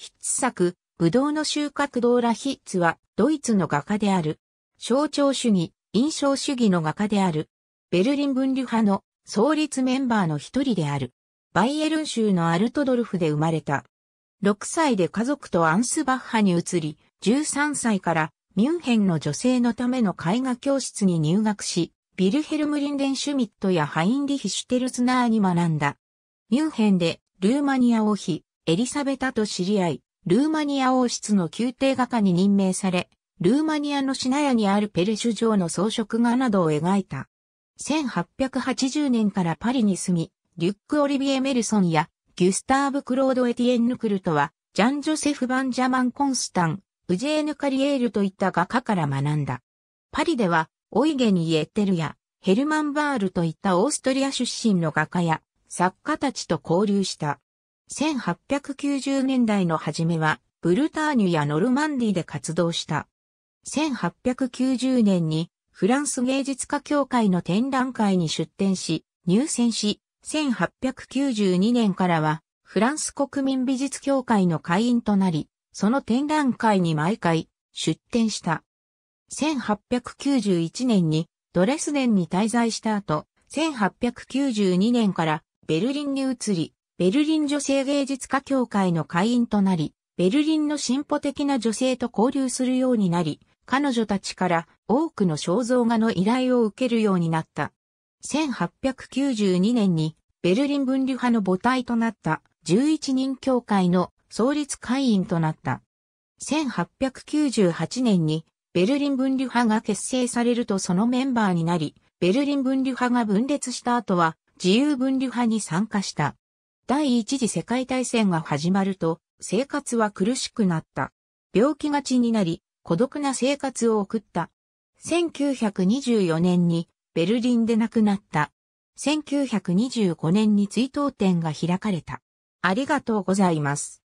ヒッツ作、ブドウの収穫ドーラ・ヒッツは、ドイツの画家である。象徴主義、印象主義の画家である。ベルリン分離派の創立メンバーの一人である。バイエルン州のアルトドルフで生まれた。6歳で家族とアンスバッハに移り、13歳からミュンヘンの女性のための絵画教室に入学し、ビルヘルム・リンデン・シュミットやハインリヒ・シュテルツナーに学んだ。ミュンヘンでルーマニア王妃、エリサベタと知り合い、ルーマニア王室の宮廷画家に任命され、ルーマニアのシナヤにあるペルシュ城の装飾画などを描いた。1880年からパリに住み、リュック・オリビエ・メルソンやギュスターブ・クロード・エティエンヌ・クルトは、ジャン・ジョセフ・バンジャマン・コンスタン、ウジェーヌ・カリエールといった画家から学んだ。パリでは、オイゲニ・エッテルやヘルマン・バールといったオーストリア出身の画家や作家たちと交流した。1890年代の初めは、ブルターニュやノルマンディで活動した。1890年に、フランス芸術家協会の展覧会に出展し、入選し、1892年からは、フランス国民美術協会の会員となり、その展覧会に毎回出展した。1891年にドレスデンに滞在した後、1892年からベルリンに移り、ベルリン女性芸術家協会の会員となり、ベルリンの進歩的な女性と交流するようになり、彼女たちから多くの肖像画の依頼を受けるようになった。1892年にベルリン分離派の母体となった11人協会の創立会員となった。1898年にベルリン分離派が結成されるとそのメンバーになり、ベルリン分離派が分裂した後は自由分離派に参加した。第一次世界大戦が始まると、生活は苦しくなった。病気がちになり、孤独な生活を送った。1924年にベルリンで亡くなった。1925年に追悼展が開かれた。ありがとうございます。